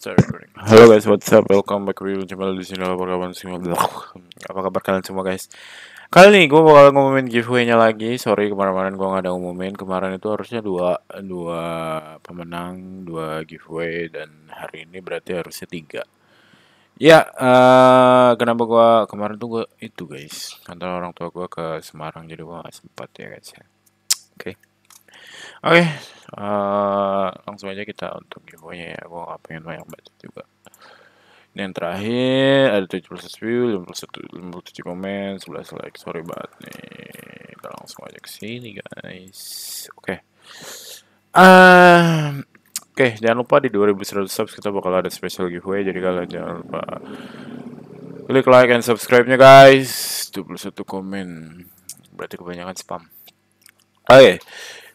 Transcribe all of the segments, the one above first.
Halo guys, what's up? Welcome back to channel di sini apa kabar semua. Apa kabar kalian semua guys? Kali ini gue bakal ngumumin giveaway-nya lagi. Sorry kemarin-kemarin gue nggak ada ngumumin. Kemarin itu harusnya dua dua pemenang, dua giveaway dan hari ini berarti harusnya tiga. Ya, uh, kenapa gue kemarin tuh gue itu guys, kantor orang tua gue ke Semarang jadi gue nggak sempat ya guys. Ya. Oke, okay. oke. Okay uh, langsung aja kita untuk giveaway ya gua gak pengen banyak baca juga ini yang terakhir ada 17 view 51 57 komen 11 like sorry banget nih kita langsung aja ke sini guys oke okay. Ehm, uh, oke okay, jangan lupa di 2100 subs kita bakal ada special giveaway jadi kalian jangan lupa klik like and subscribe nya guys 21 komen berarti kebanyakan spam oke okay.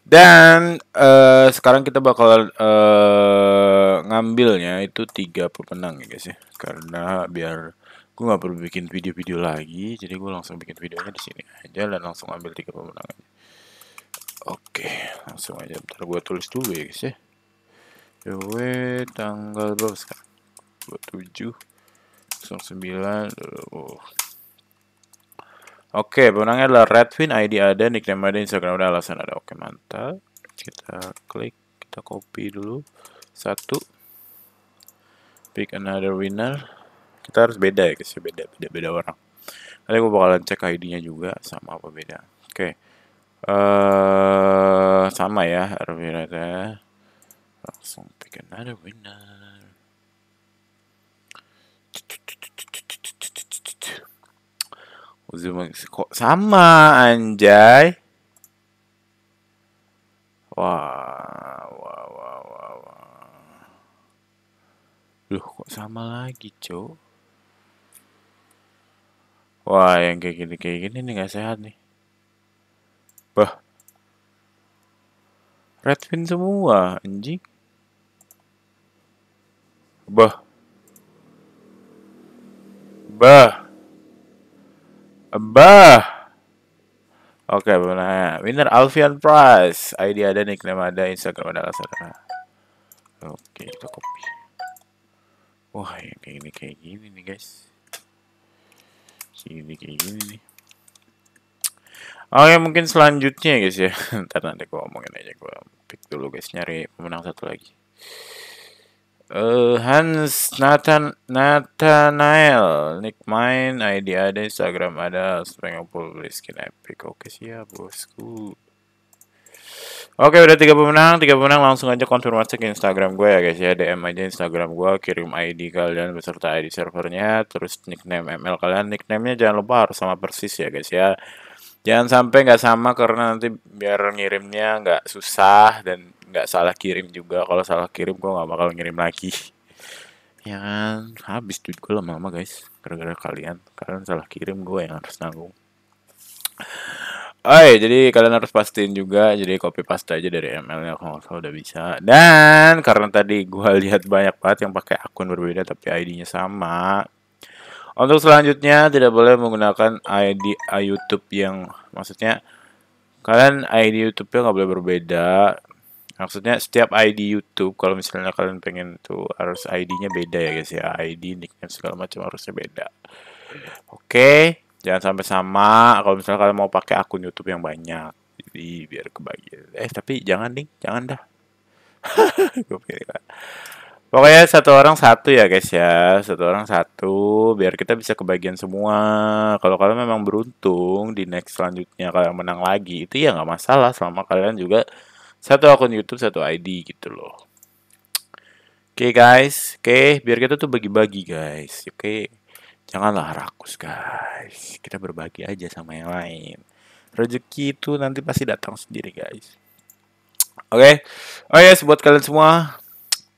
Dan uh, sekarang kita bakal uh, ngambilnya itu tiga pemenang ya guys ya. Karena biar gue nggak perlu bikin video-video lagi, jadi gue langsung bikin videonya di sini aja dan langsung ambil tiga pemenangnya. Oke, Oke, langsung aja bentar gue tulis dulu ya guys ya. Dewe tanggal berapa sekarang? 27 09 oh, Oke, pemenangnya adalah Redfin, ID ada, nickname ada, Instagram ada, alasan ada. Oke, mantap. Kita klik, kita copy dulu. Satu. Pick another winner. Kita harus beda ya, guys. Ya. Beda, beda, beda orang. Nanti gue bakalan cek ID-nya juga sama apa beda. Oke. Uh, sama ya, Redfin ada. Langsung pick another winner. Kok sama anjay. Wah, wah, wah, wah, wah. Loh, kok sama lagi, Cok? Wah, yang kayak gini kayak gini nih nggak sehat nih. Bah. Redfin semua, anjing. Bah. Bah. Bah. Oke, okay, benar. Winner Alfian Prize. ID ada, nih, nickname ada, Instagram ada, alasan Oke, okay, kita copy. Wah, yang kayak gini kayak gini nih, guys. Sini kayak gini nih. Oke, okay, mungkin selanjutnya guys ya. Ntar nanti gue omongin aja gue pick dulu guys nyari pemenang satu lagi. Uh, Hans Nathan Nathanael Nick Main, ID ada Instagram ada pengen publish skin epic oke siap bosku Oke udah tiga pemenang tiga pemenang langsung aja konfirmasi ke Instagram gue ya guys ya DM aja Instagram gue kirim ID kalian beserta ID servernya terus nickname ML kalian nicknamenya jangan lupa harus sama persis ya guys ya Jangan sampai nggak sama karena nanti biar ngirimnya nggak susah dan nggak salah kirim juga kalau salah kirim gue nggak bakal ngirim lagi ya kan habis duit gue lama-lama guys gara-gara kalian kalian salah kirim gue yang harus nanggung Oi, jadi kalian harus pastiin juga, jadi copy paste aja dari ML-nya kalau nggak salah udah bisa. Dan karena tadi gue lihat banyak banget yang pakai akun berbeda tapi ID-nya sama. Untuk selanjutnya tidak boleh menggunakan ID YouTube yang maksudnya kalian ID YouTube-nya nggak boleh berbeda maksudnya setiap ID YouTube kalau misalnya kalian pengen tuh harus ID-nya beda ya guys ya ID nickname segala macam harusnya beda oke okay. jangan sampai sama kalau misalnya kalian mau pakai akun YouTube yang banyak jadi biar kebagian eh tapi jangan nih jangan dah kan. Pokoknya satu orang satu ya guys ya Satu orang satu Biar kita bisa kebagian semua Kalau kalian memang beruntung Di next selanjutnya kalian menang lagi Itu ya nggak masalah Selama kalian juga satu akun YouTube, satu ID gitu loh. Oke okay, guys, oke okay, biar kita tuh bagi-bagi guys, oke okay? janganlah rakus guys, kita berbagi aja sama yang lain. Rezeki itu nanti pasti datang sendiri guys. Oke, okay? oh yes buat kalian semua,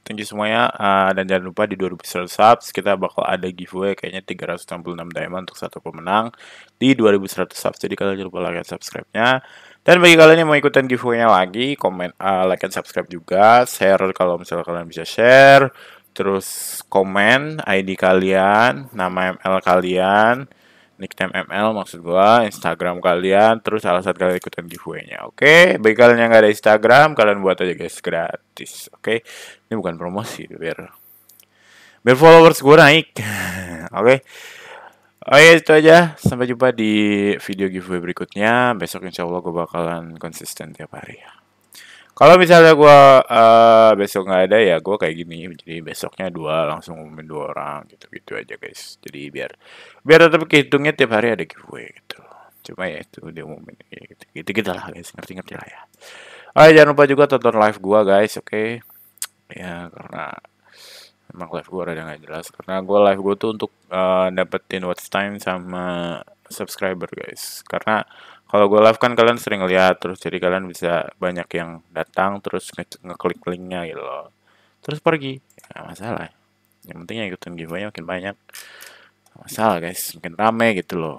thank you semuanya uh, dan jangan lupa di 2000 subs kita bakal ada giveaway kayaknya 366 diamond untuk satu pemenang di 2100 subs jadi kalian jangan lupa like dan subscribe-nya. Dan bagi kalian yang mau ikutan giveaway-nya lagi, komen, uh, like, and subscribe juga. Share kalau misalnya kalian bisa share. Terus komen ID kalian, nama ML kalian, nickname ML maksud gua, Instagram kalian, terus alasan kalian ikutan giveaway-nya. Oke, okay? bagi kalian yang gak ada Instagram, kalian buat aja guys gratis. Oke, okay? ini bukan promosi biar biar followers gue naik. Oke. okay? Oke oh iya, itu aja, sampai jumpa di video giveaway berikutnya. Besok insya Allah gue bakalan konsisten tiap hari ya. Kalau misalnya gue uh, besok gak ada ya gue kayak gini, jadi besoknya dua langsung umumin dua orang gitu-gitu aja guys. Jadi biar biar tetap kehitungnya tiap hari ada giveaway gitu. Cuma ya itu diumumin ya gitu, gitu gitu lah guys, ngerti-ngerti lah ya. Oke oh iya, jangan lupa juga tonton live gue guys, oke? Okay? Ya karena emang live gue rada nggak jelas karena gue live gue tuh untuk uh, dapetin watch time sama subscriber guys karena kalau gue live kan kalian sering lihat terus jadi kalian bisa banyak yang datang terus nge ngeklik linknya gitu loh terus pergi ya, gak masalah yang penting ikutin giveaway makin banyak gak masalah guys makin rame gitu loh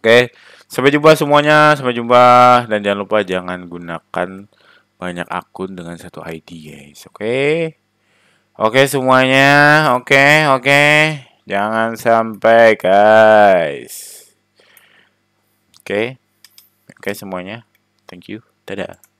oke sampai jumpa semuanya sampai jumpa dan jangan lupa jangan gunakan banyak akun dengan satu ID guys oke okay? Oke semuanya, oke oke, jangan sampai guys. Oke, oke semuanya, thank you, dadah.